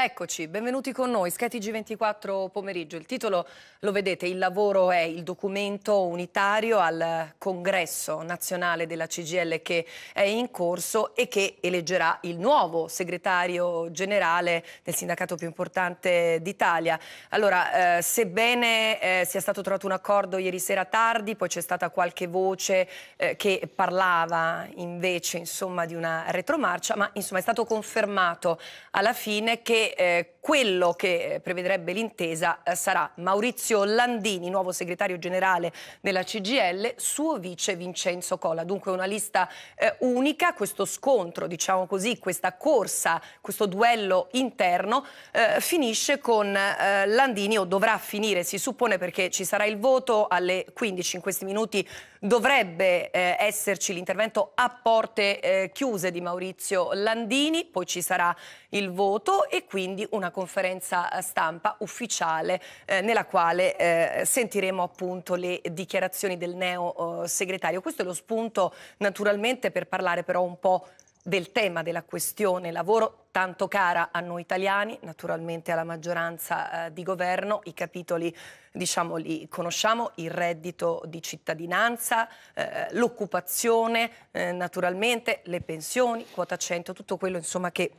Eccoci, benvenuti con noi, Sketi G24 pomeriggio. Il titolo lo vedete, il lavoro è il documento unitario al congresso nazionale della CGL che è in corso e che eleggerà il nuovo segretario generale del sindacato più importante d'Italia. Allora, eh, sebbene eh, sia stato trovato un accordo ieri sera tardi, poi c'è stata qualche voce eh, che parlava invece insomma, di una retromarcia, ma insomma, è stato confermato alla fine che é, quello che eh, prevedrebbe l'intesa eh, sarà Maurizio Landini, nuovo segretario generale della CGL, suo vice Vincenzo Cola. Dunque una lista eh, unica, questo scontro, diciamo così, questa corsa, questo duello interno eh, finisce con eh, Landini o dovrà finire, si suppone perché ci sarà il voto alle 15 in questi minuti dovrebbe eh, esserci l'intervento a porte chiuse di Maurizio Landini, poi ci sarà il voto e quindi una conferenza eh, stampa ufficiale eh, nella quale eh, sentiremo appunto le dichiarazioni del neo eh, segretario. Questo è lo spunto naturalmente per parlare però un po' del tema della questione lavoro tanto cara a noi italiani, naturalmente alla maggioranza eh, di governo, i capitoli diciamo li conosciamo, il reddito di cittadinanza, eh, l'occupazione eh, naturalmente, le pensioni, quota 100, tutto quello insomma che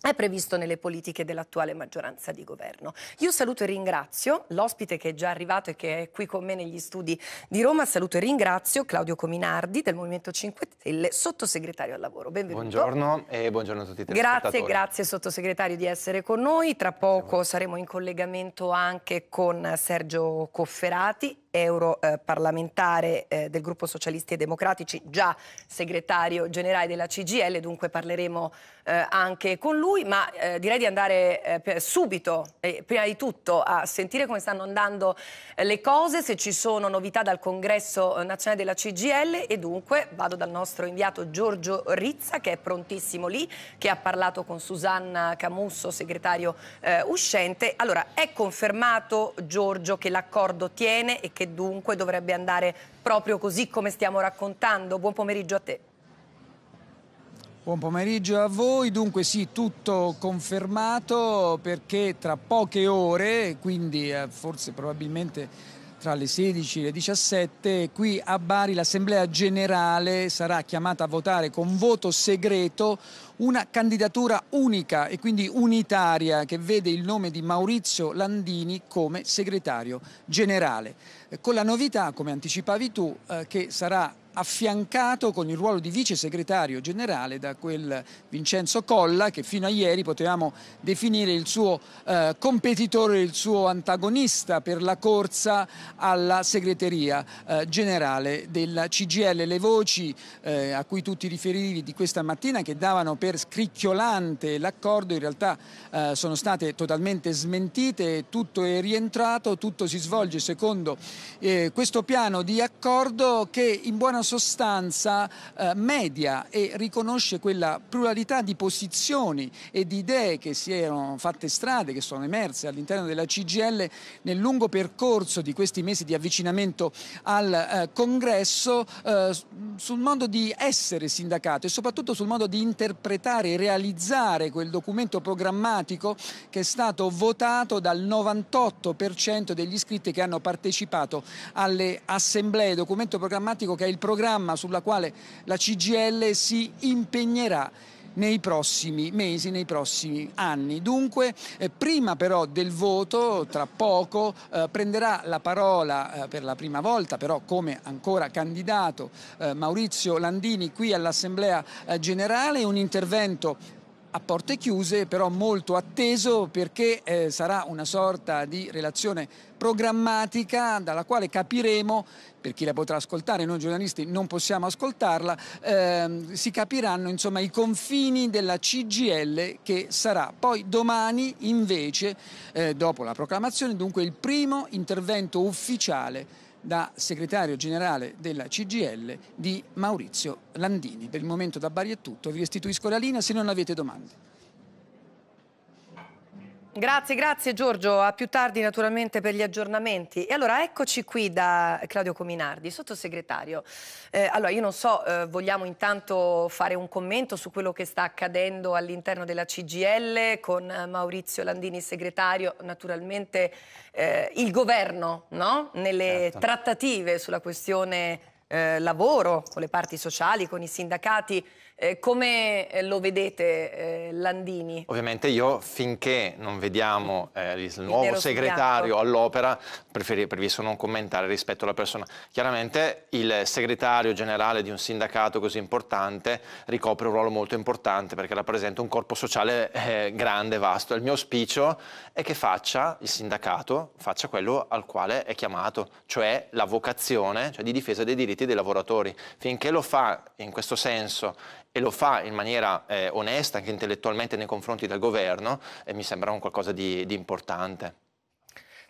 è previsto nelle politiche dell'attuale maggioranza di governo. Io saluto e ringrazio l'ospite che è già arrivato e che è qui con me negli studi di Roma. Saluto e ringrazio Claudio Cominardi del Movimento 5 Stelle, sottosegretario al lavoro. Benvenuto. Buongiorno e buongiorno a tutti. Grazie, grazie sottosegretario di essere con noi. Tra poco saremo in collegamento anche con Sergio Cofferati, europarlamentare eh, eh, del gruppo Socialisti e Democratici, già segretario generale della CGL, dunque parleremo eh, anche con lui, ma direi di andare subito, prima di tutto, a sentire come stanno andando le cose, se ci sono novità dal congresso nazionale della CGL e dunque vado dal nostro inviato Giorgio Rizza che è prontissimo lì, che ha parlato con Susanna Camusso, segretario uscente. Allora, è confermato Giorgio che l'accordo tiene e che dunque dovrebbe andare proprio così come stiamo raccontando. Buon pomeriggio a te. Buon pomeriggio a voi, dunque sì, tutto confermato perché tra poche ore, quindi eh, forse probabilmente tra le 16 e le 17 qui a Bari l'Assemblea Generale sarà chiamata a votare con voto segreto una candidatura unica e quindi unitaria che vede il nome di Maurizio Landini come segretario generale, eh, con la novità, come anticipavi tu, eh, che sarà affiancato con il ruolo di vice segretario generale da quel Vincenzo Colla che fino a ieri potevamo definire il suo eh, competitore, il suo antagonista per la corsa alla segreteria eh, generale della CGL. Le voci eh, a cui tu ti riferivi di questa mattina che davano per scricchiolante l'accordo in realtà eh, sono state totalmente smentite, tutto è rientrato, tutto si svolge secondo eh, questo piano di accordo che in buona sostanza eh, media e riconosce quella pluralità di posizioni e di idee che si erano fatte strade, che sono emerse all'interno della CGL nel lungo percorso di questi mesi di avvicinamento al eh, congresso eh, sul modo di essere sindacato e soprattutto sul modo di interpretare e realizzare quel documento programmatico che è stato votato dal 98% degli iscritti che hanno partecipato alle assemblee, documento programmatico che è il programma sulla quale la CGL si impegnerà nei prossimi mesi, nei prossimi anni. Dunque, eh, prima però del voto, tra poco, eh, prenderà la parola eh, per la prima volta, però come ancora candidato, eh, Maurizio Landini qui all'Assemblea eh, generale, un intervento a porte chiuse, però molto atteso perché eh, sarà una sorta di relazione programmatica dalla quale capiremo, per chi la potrà ascoltare, noi giornalisti non possiamo ascoltarla, eh, si capiranno insomma i confini della CGL che sarà poi domani invece, eh, dopo la proclamazione, dunque il primo intervento ufficiale da segretario generale della CGL di Maurizio Landini. Per il momento da Bari è tutto, vi restituisco la linea se non avete domande. Grazie, grazie Giorgio. A più tardi naturalmente per gli aggiornamenti. E allora eccoci qui da Claudio Cominardi, sottosegretario. Eh, allora io non so, eh, vogliamo intanto fare un commento su quello che sta accadendo all'interno della CGL con Maurizio Landini, segretario, naturalmente eh, il governo no? nelle certo. trattative sulla questione eh, lavoro con le parti sociali, con i sindacati. Eh, come eh, lo vedete eh, Landini? Ovviamente io finché non vediamo eh, il nuovo il segretario all'opera preferisco non commentare rispetto alla persona. Chiaramente il segretario generale di un sindacato così importante ricopre un ruolo molto importante perché rappresenta un corpo sociale eh, grande, vasto. Il mio auspicio è che faccia il sindacato, faccia quello al quale è chiamato, cioè la vocazione cioè di difesa dei diritti dei lavoratori. Finché lo fa in questo senso e lo fa in maniera eh, onesta anche intellettualmente nei confronti del governo e mi sembra un qualcosa di, di importante.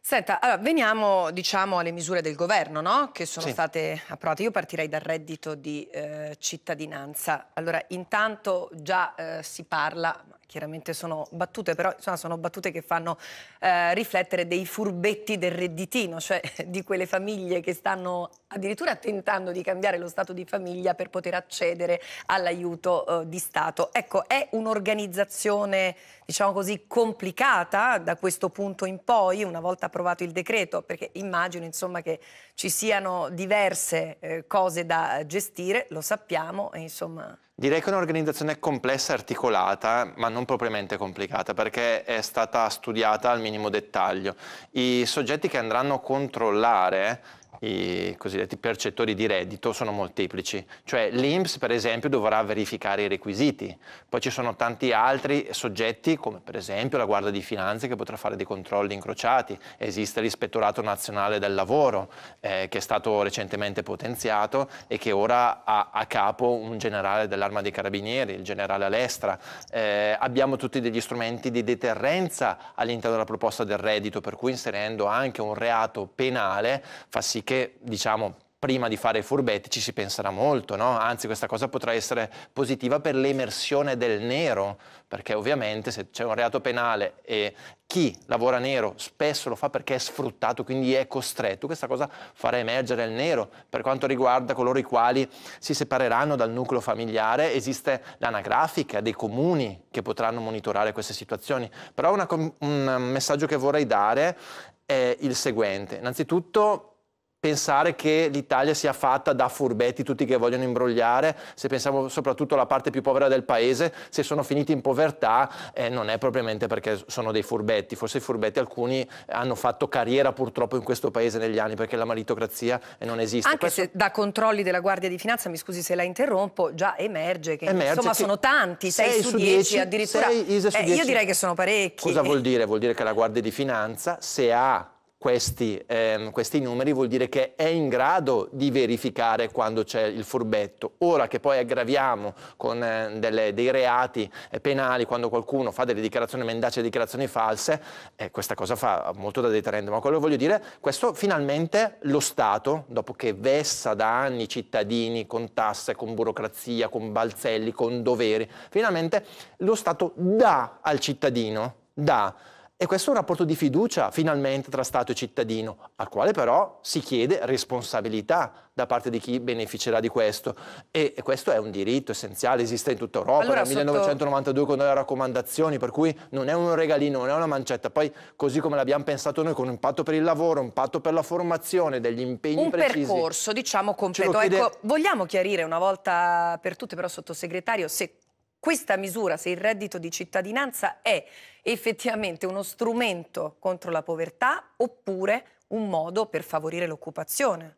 Senta, allora, veniamo diciamo, alle misure del governo no? che sono sì. state approvate. Io partirei dal reddito di eh, cittadinanza. Allora, intanto già eh, si parla, chiaramente sono battute, però insomma, sono battute che fanno eh, riflettere dei furbetti del redditino, cioè di quelle famiglie che stanno addirittura tentando di cambiare lo stato di famiglia per poter accedere all'aiuto eh, di Stato. Ecco, è un'organizzazione, diciamo così, complicata da questo punto in poi, una volta approvato il decreto, perché immagino insomma, che ci siano diverse eh, cose da gestire, lo sappiamo, e insomma... Direi che è un'organizzazione complessa e articolata, ma non propriamente complicata, perché è stata studiata al minimo dettaglio. I soggetti che andranno a controllare i cosiddetti percettori di reddito sono molteplici, cioè l'INPS per esempio dovrà verificare i requisiti, poi ci sono tanti altri soggetti come per esempio la Guardia di Finanze che potrà fare dei controlli incrociati, esiste l'Ispettorato Nazionale del Lavoro eh, che è stato recentemente potenziato e che ora ha a capo un generale dell'Arma dei Carabinieri, il generale Alestra, eh, abbiamo tutti degli strumenti di deterrenza all'interno della proposta del reddito per cui inserendo anche un reato penale fa sì che diciamo, prima di fare i furbetti ci si penserà molto, no? Anzi, questa cosa potrà essere positiva per l'emersione del nero, perché ovviamente se c'è un reato penale e chi lavora nero spesso lo fa perché è sfruttato, quindi è costretto, questa cosa farà emergere il nero. Per quanto riguarda coloro i quali si separeranno dal nucleo familiare, esiste l'anagrafica dei comuni che potranno monitorare queste situazioni. Però una, un messaggio che vorrei dare è il seguente. Innanzitutto pensare che l'Italia sia fatta da furbetti tutti che vogliono imbrogliare, se pensiamo soprattutto alla parte più povera del paese, se sono finiti in povertà eh, non è propriamente perché sono dei furbetti, forse i furbetti alcuni hanno fatto carriera purtroppo in questo paese negli anni perché la meritocrazia eh, non esiste. Anche Questo... se da controlli della Guardia di Finanza, mi scusi se la interrompo, già emerge che emerge insomma che sono tanti, 6 su 10 addirittura. 6, eh, 10. Io direi che sono parecchi. Cosa vuol dire? Vuol dire che la Guardia di Finanza se ha questi, ehm, questi, numeri vuol dire che è in grado di verificare quando c'è il furbetto. Ora che poi aggraviamo con eh, delle, dei reati eh, penali, quando qualcuno fa delle dichiarazioni mendace, dichiarazioni false, eh, questa cosa fa molto da deterrente. Ma quello voglio dire, questo finalmente lo Stato, dopo che vessa da anni i cittadini con tasse, con burocrazia, con balzelli, con doveri, finalmente lo Stato dà al cittadino, dà e questo è un rapporto di fiducia finalmente tra Stato e cittadino, al quale però si chiede responsabilità da parte di chi beneficerà di questo. E, e questo è un diritto essenziale, esiste in tutta Europa allora, dal sotto... 1992 con le raccomandazioni, per cui non è un regalino, non è una mancetta. Poi così come l'abbiamo pensato noi con un patto per il lavoro, un patto per la formazione, degli impegni un precisi. Un percorso diciamo completo. Chiede... Ecco, vogliamo chiarire una volta per tutte però sottosegretario se questa misura, se il reddito di cittadinanza è effettivamente uno strumento contro la povertà oppure un modo per favorire l'occupazione.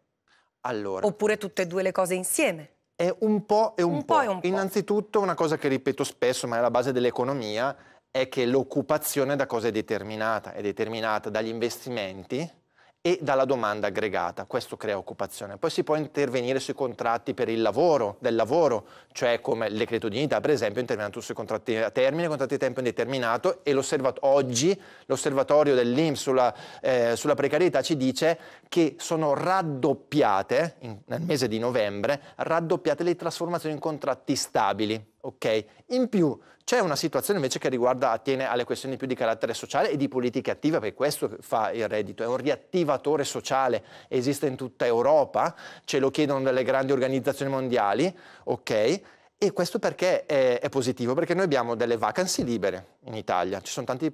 Allora. Oppure tutte e due le cose insieme. È un po' e un, un, po'. po'. E un Innanzitutto una cosa che ripeto spesso, ma è la base dell'economia, è che l'occupazione da cosa è determinata? È determinata dagli investimenti, e dalla domanda aggregata, questo crea occupazione. Poi si può intervenire sui contratti per il lavoro, del lavoro, cioè come il decreto dignità per esempio intervenendo sui contratti a termine, contratti a tempo indeterminato e oggi l'osservatorio dell'Inps sulla, eh, sulla, precarietà ci dice che sono raddoppiate, in, nel mese di novembre, raddoppiate le trasformazioni in contratti stabili Okay. In più c'è una situazione invece che riguarda, attiene alle questioni più di carattere sociale e di politica attiva, perché questo fa il reddito, è un riattivatore sociale, esiste in tutta Europa, ce lo chiedono delle grandi organizzazioni mondiali, okay. E questo perché è, è, positivo? Perché noi abbiamo delle vacanze libere in Italia, tanti,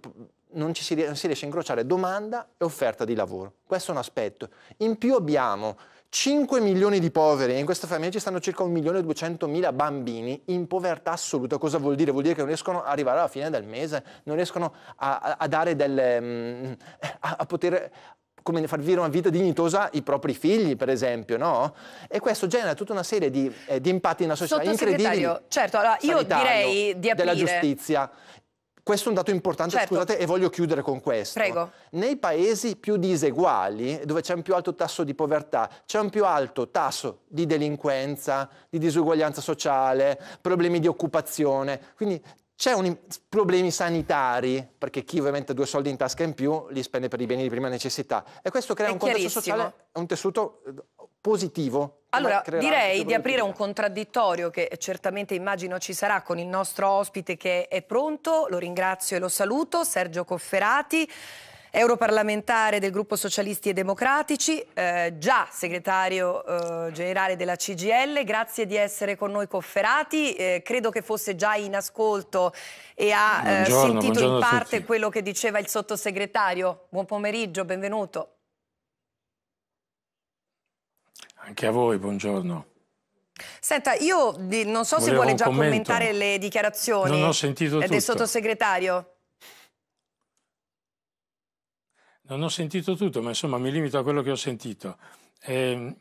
non, si, non si riesce a incrociare domanda e offerta di lavoro, questo è un aspetto. In più abbiamo 5 milioni di poveri e in questa famiglia ci stanno circa 1 milione e 200 mila bambini in povertà assoluta. Cosa vuol dire? Vuol dire che non riescono ad arrivare alla fine del mese, non riescono a, a dare delle... Mm, a, a poter come far vivere una vita dignitosa ai propri figli, per esempio, no? E questo genera tutta una serie di, eh, di impatti nella società incredibili. Certo, allora io direi di aprire... Della giustizia. Questo è un dato importante, certo. scusate, e voglio chiudere con questo. Prego. Nei paesi più diseguali, dove c'è un più alto tasso di povertà, c'è un più alto tasso di delinquenza, di disuguaglianza sociale, problemi di occupazione. Quindi c'è un, problemi sanitari, perché chi ovviamente ha due soldi in tasca in più li spende per i beni di prima necessità. E questo crea È un contesto sociale, un tessuto eh, positivo. Allora, direi di aprire un contraddittorio che eh, certamente immagino ci sarà con il nostro ospite che è pronto. Lo ringrazio e lo saluto, Sergio Cofferati europarlamentare del gruppo Socialisti e Democratici, eh, già segretario eh, generale della CGL. Grazie di essere con noi cofferati. Eh, credo che fosse già in ascolto e ha eh, buongiorno, sentito in parte quello che diceva il sottosegretario. Buon pomeriggio, benvenuto. Anche a voi, buongiorno. Senta, io non so Volevo se vuole già commento. commentare le dichiarazioni del sottosegretario. Non ho sentito tutto, ma insomma mi limito a quello che ho sentito. Eh,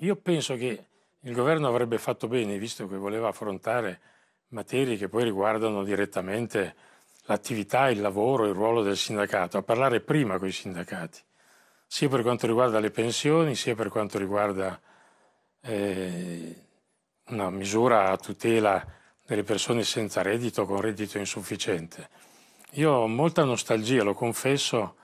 io penso che il governo avrebbe fatto bene, visto che voleva affrontare materie che poi riguardano direttamente l'attività, il lavoro, il ruolo del sindacato, a parlare prima con i sindacati, sia per quanto riguarda le pensioni, sia per quanto riguarda eh, una misura a tutela delle persone senza reddito con reddito insufficiente. Io ho molta nostalgia, lo confesso,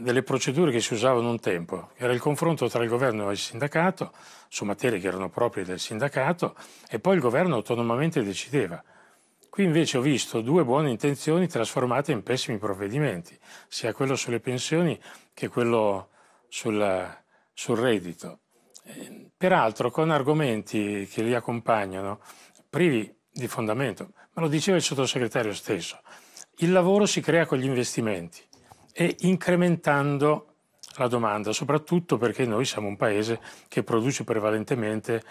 delle procedure che si usavano un tempo, era il confronto tra il governo e il sindacato su materie che erano proprie del sindacato e poi il governo autonomamente decideva. Qui invece ho visto due buone intenzioni trasformate in pessimi provvedimenti, sia quello sulle pensioni che quello sulla, sul reddito. Peraltro con argomenti che li accompagnano privi di fondamento, ma lo diceva il sottosegretario stesso, il lavoro si crea con gli investimenti e incrementando la domanda, soprattutto perché noi siamo un paese che produce prevalentemente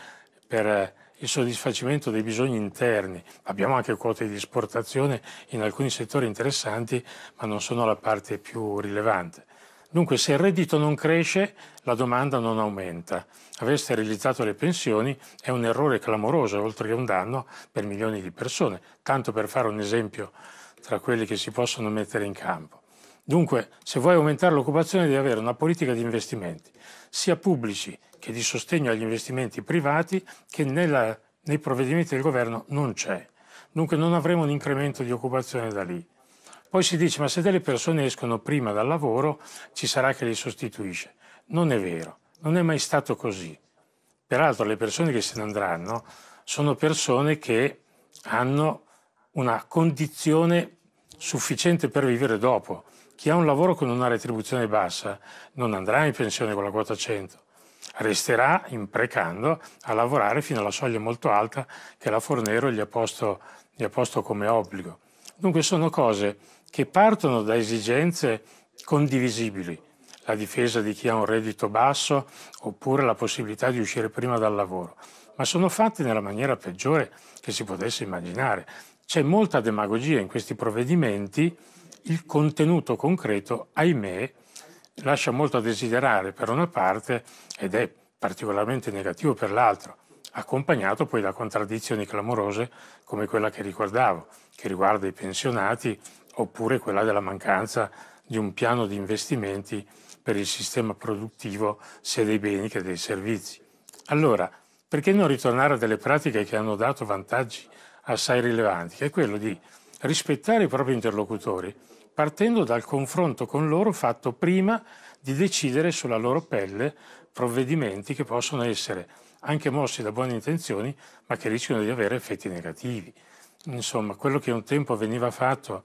per eh, il soddisfacimento dei bisogni interni. Abbiamo anche quote di esportazione in alcuni settori interessanti, ma non sono la parte più rilevante. Dunque, se il reddito non cresce, la domanda non aumenta. Aver sterilizzato le pensioni è un errore clamoroso, oltre che un danno per milioni di persone, tanto per fare un esempio tra quelli che si possono mettere in campo. Dunque, se vuoi aumentare l'occupazione devi avere una politica di investimenti, sia pubblici che di sostegno agli investimenti privati, che nella, nei provvedimenti del governo non c'è. Dunque non avremo un incremento di occupazione da lì. Poi si dice, ma se delle persone escono prima dal lavoro, ci sarà che li sostituisce. Non è vero, non è mai stato così. Peraltro le persone che se ne andranno sono persone che hanno una condizione sufficiente per vivere dopo chi ha un lavoro con una retribuzione bassa non andrà in pensione con la quota 100, resterà imprecando a lavorare fino alla soglia molto alta che la Fornero gli ha posto, gli ha posto come obbligo. Dunque sono cose che partono da esigenze condivisibili, la difesa di chi ha un reddito basso oppure la possibilità di uscire prima dal lavoro, ma sono fatte nella maniera peggiore che si potesse immaginare. C'è molta demagogia in questi provvedimenti il contenuto concreto, ahimè, lascia molto a desiderare per una parte ed è particolarmente negativo per l'altra, accompagnato poi da contraddizioni clamorose come quella che ricordavo, che riguarda i pensionati oppure quella della mancanza di un piano di investimenti per il sistema produttivo sia dei beni che dei servizi. Allora, perché non ritornare a delle pratiche che hanno dato vantaggi assai rilevanti, che è quello di rispettare i propri interlocutori, partendo dal confronto con loro fatto prima di decidere sulla loro pelle provvedimenti che possono essere anche mossi da buone intenzioni, ma che rischiano di avere effetti negativi. Insomma, quello che un tempo veniva fatto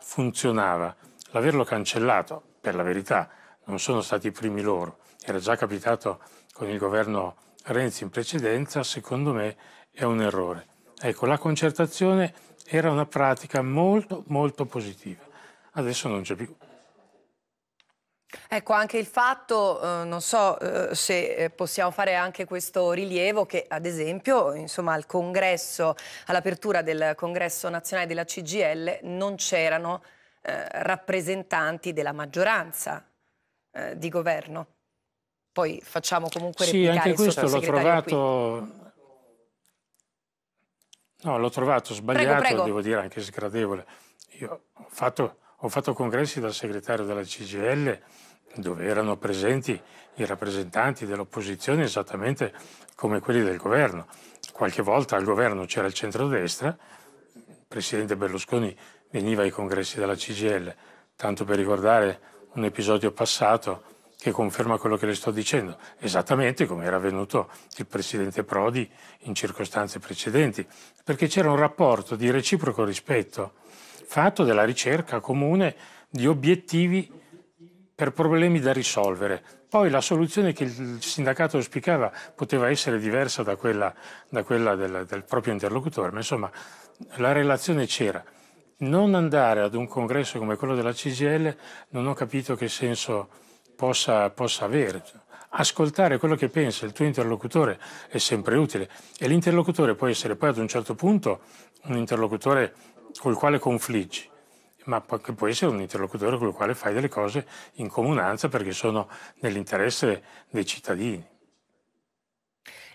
funzionava. L'averlo cancellato, per la verità, non sono stati i primi loro, era già capitato con il governo Renzi in precedenza, secondo me è un errore. Ecco, la concertazione era una pratica molto, molto positiva adesso non c'è più. Ecco, anche il fatto, eh, non so eh, se eh, possiamo fare anche questo rilievo, che ad esempio insomma, al congresso, all'apertura del congresso nazionale della CGL non c'erano eh, rappresentanti della maggioranza eh, di governo. Poi facciamo comunque Sì, anche questo l'ho trovato... No, l'ho trovato sbagliato, prego, prego. devo dire anche sgradevole. Io ho fatto ho fatto congressi dal segretario della CGL dove erano presenti i rappresentanti dell'opposizione esattamente come quelli del governo. Qualche volta al governo c'era il centrodestra, il presidente Berlusconi veniva ai congressi della CGL, tanto per ricordare un episodio passato che conferma quello che le sto dicendo, esattamente come era avvenuto il presidente Prodi in circostanze precedenti, perché c'era un rapporto di reciproco rispetto fatto della ricerca comune di obiettivi per problemi da risolvere. Poi la soluzione che il sindacato auspicava poteva essere diversa da quella, da quella del, del proprio interlocutore, ma insomma la relazione c'era. Non andare ad un congresso come quello della CGL non ho capito che senso possa, possa avere. Ascoltare quello che pensa il tuo interlocutore è sempre utile e l'interlocutore può essere poi ad un certo punto un interlocutore col quale confliggi, ma che può essere un interlocutore con il quale fai delle cose in comunanza perché sono nell'interesse dei cittadini.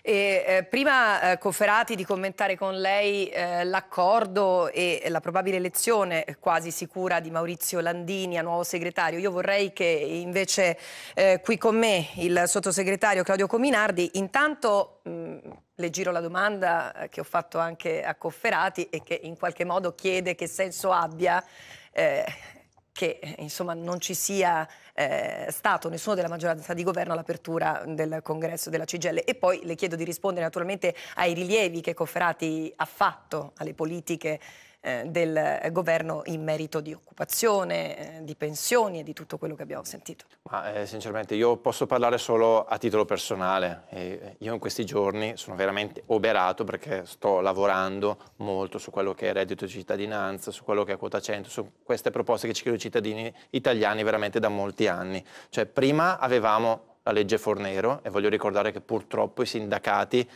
E, eh, prima eh, Coferati di commentare con lei eh, l'accordo e la probabile elezione eh, quasi sicura di Maurizio Landini a nuovo segretario, io vorrei che invece eh, qui con me il sottosegretario Claudio Cominardi intanto... Mh, mm, le giro la domanda eh, che ho fatto anche a Cofferati e che in qualche modo chiede che senso abbia eh, che insomma, non ci sia eh, stato nessuno della maggioranza di governo all'apertura del congresso della CGL e poi le chiedo di rispondere naturalmente ai rilievi che Cofferati ha fatto alle politiche eh, del governo in merito di occupazione, eh, di pensioni e di tutto quello che abbiamo sentito. Ma, eh, sinceramente io posso parlare solo a titolo personale. E eh, io in questi giorni sono veramente oberato perché sto lavorando molto su quello che è reddito di cittadinanza, su quello che è quota 100, su queste proposte che ci chiedono i cittadini italiani veramente da molti anni. Cioè prima avevamo la legge Fornero e voglio ricordare che purtroppo i sindacati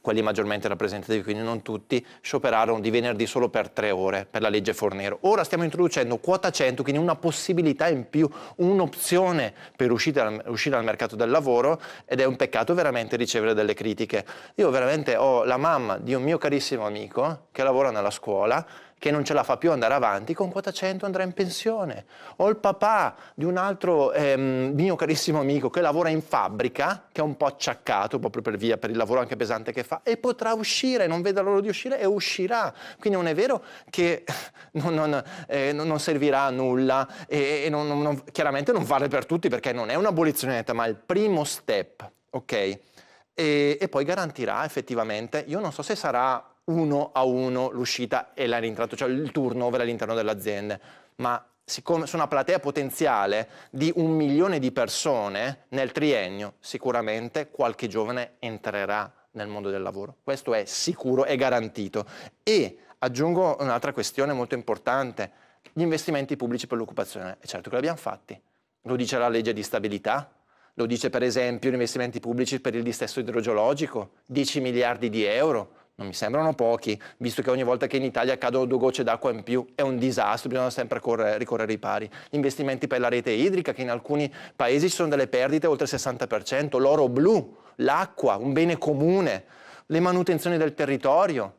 quelli maggiormente rappresentativi, quindi non tutti, scioperarono di venerdì solo per tre ore per la legge Fornero. Ora stiamo introducendo quota 100, quindi una possibilità in più, un'opzione per uscire dal, uscire al mercato del lavoro ed è un peccato veramente ricevere delle critiche. Io veramente ho la mamma di un mio carissimo amico che lavora nella scuola che non ce la fa più andare avanti, con quota 100 andrà in pensione. O il papà di un altro ehm, mio carissimo amico che lavora in fabbrica, che è un po' acciaccato proprio per via, per il lavoro anche pesante che fa, e potrà uscire, non vede l'ora di uscire e uscirà. Quindi non è vero che non, non, eh, non servirà a nulla e, e non, chiaramente non vale per tutti perché non è un'abolizione netta, ma è il primo step, ok? E, e poi garantirà effettivamente, io non so se sarà uno a uno l'uscita e la rintrata, cioè il turnover all'interno dell'azienda, ma siccome su una platea potenziale di un milione di persone nel triennio, sicuramente qualche giovane entrerà nel mondo del lavoro. Questo è sicuro e garantito. E aggiungo un'altra questione molto importante, gli investimenti pubblici per l'occupazione. E certo che li abbiamo fatti. Lo dice la legge di stabilità, lo dice per esempio gli investimenti pubblici per il distesso idrogeologico, 10 miliardi di euro non mi sembrano pochi, visto che ogni volta che in Italia cadono due gocce d'acqua in più è un disastro, bisogna sempre correre, ricorrere ai pari. Gli investimenti per la rete idrica, che in alcuni paesi ci sono delle perdite oltre il 60%, l'oro blu, l'acqua, un bene comune, le manutenzioni del territorio,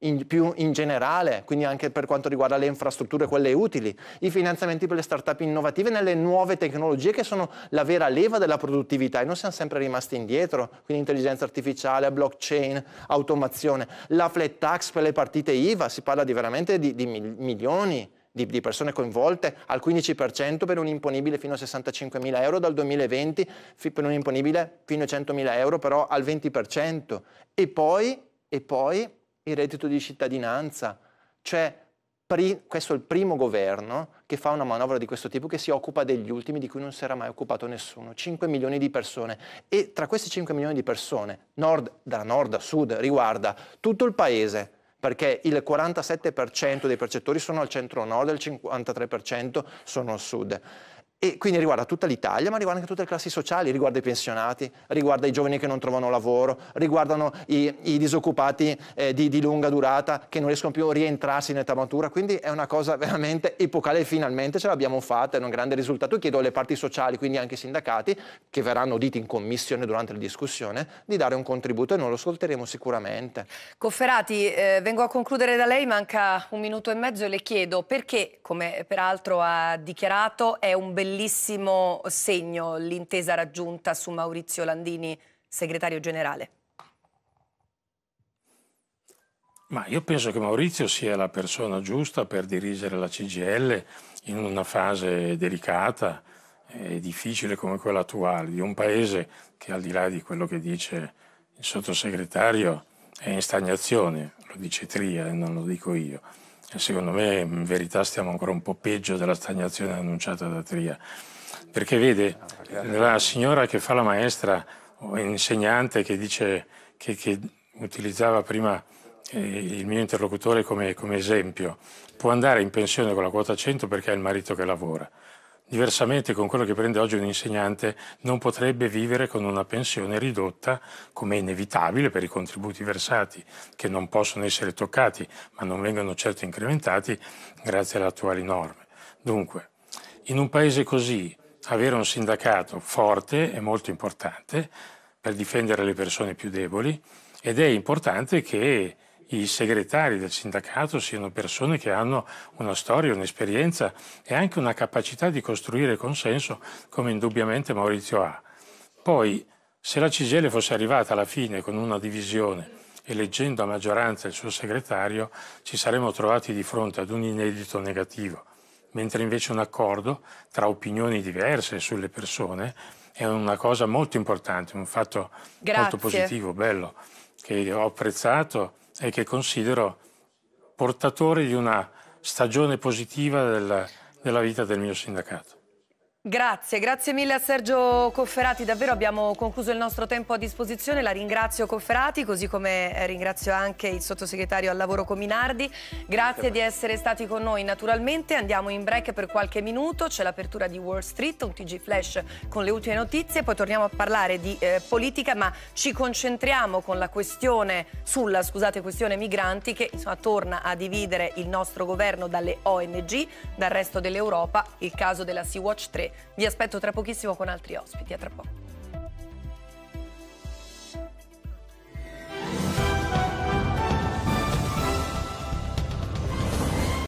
in, più in generale, quindi anche per quanto riguarda le infrastrutture, quelle utili, i finanziamenti per le start-up innovative nelle nuove tecnologie che sono la vera leva della produttività e non siamo sempre rimasti indietro, quindi intelligenza artificiale, blockchain, automazione, la flat tax per le partite IVA, si parla di veramente di, di milioni di, di persone coinvolte al 15% per un imponibile fino a 65.000 euro dal 2020, per un imponibile fino a 100.000 euro però al 20% e poi, e poi il reddito di cittadinanza. Cioè, pri- questo è il primo governo che fa una manovra di questo tipo, che si occupa degli ultimi di cui non si era mai occupato nessuno. 5 milioni di persone. E tra questi 5 milioni di persone, nord, da nord a sud, riguarda tutto il paese perché il 47% dei percettori sono al centro-nord e il 53% sono al sud. E quindi riguarda tutta l'Italia, ma riguarda anche tutte le classi sociali, riguarda i pensionati, riguarda i giovani che non trovano lavoro, riguardano i, i disoccupati eh, di, di, lunga durata che non riescono più a rientrarsi in età matura. Quindi è una cosa veramente epocale, e finalmente ce l'abbiamo fatta, è un grande risultato. chiedo alle parti sociali, quindi anche ai sindacati, che verranno uditi in commissione durante la discussione, di dare un contributo e non lo ascolteremo sicuramente. Cofferati, eh, vengo a concludere da lei, manca un minuto e mezzo e le chiedo perché, come peraltro ha dichiarato, è un bel bellissimo segno l'intesa raggiunta su Maurizio Landini, segretario generale? Ma io penso che Maurizio sia la persona giusta per dirigere la CGL in una fase delicata e difficile come quella attuale, di un paese che al di là di quello che dice il sottosegretario è in stagnazione, lo dice Tria e eh, non lo dico io. Secondo me in verità stiamo ancora un po' peggio della stagnazione annunciata da Tria. Perché vede, la signora che fa la maestra, o insegnante che dice che, che utilizzava prima eh, il mio interlocutore come, come esempio, può andare in pensione con la quota 100 perché ha il marito che lavora. Diversamente con quello che prende oggi un insegnante non potrebbe vivere con una pensione ridotta, come è inevitabile per i contributi versati, che non possono essere toccati, ma non vengono certo incrementati grazie alle attuali norme. Dunque, in un paese così avere un sindacato forte è molto importante per difendere le persone più deboli ed è importante che i segretari del sindacato siano persone che hanno una storia, un'esperienza e anche una capacità di costruire consenso come indubbiamente Maurizio ha. Poi, se la Cigele fosse arrivata alla fine con una divisione eleggendo a maggioranza il suo segretario, ci saremmo trovati di fronte ad un inedito negativo, mentre invece un accordo tra opinioni diverse sulle persone è una cosa molto importante, un fatto Grazie. molto positivo, bello, che ho apprezzato e che considero portatore di una stagione positiva del, della vita del mio sindacato. Grazie, grazie mille a Sergio Cofferati, davvero abbiamo concluso il nostro tempo a disposizione, la ringrazio Cofferati così come eh, ringrazio anche il sottosegretario al lavoro Cominardi, grazie di essere stati con noi naturalmente, andiamo in break per qualche minuto, c'è l'apertura di Wall Street, un TG Flash con le ultime notizie, poi torniamo a parlare di eh, politica ma ci concentriamo con la questione, sulla scusate, questione migranti che insomma, torna a dividere il nostro governo dalle ONG, dal resto dell'Europa, il caso della Sea-Watch 3 vi aspetto tra pochissimo con altri ospiti. A tra poco.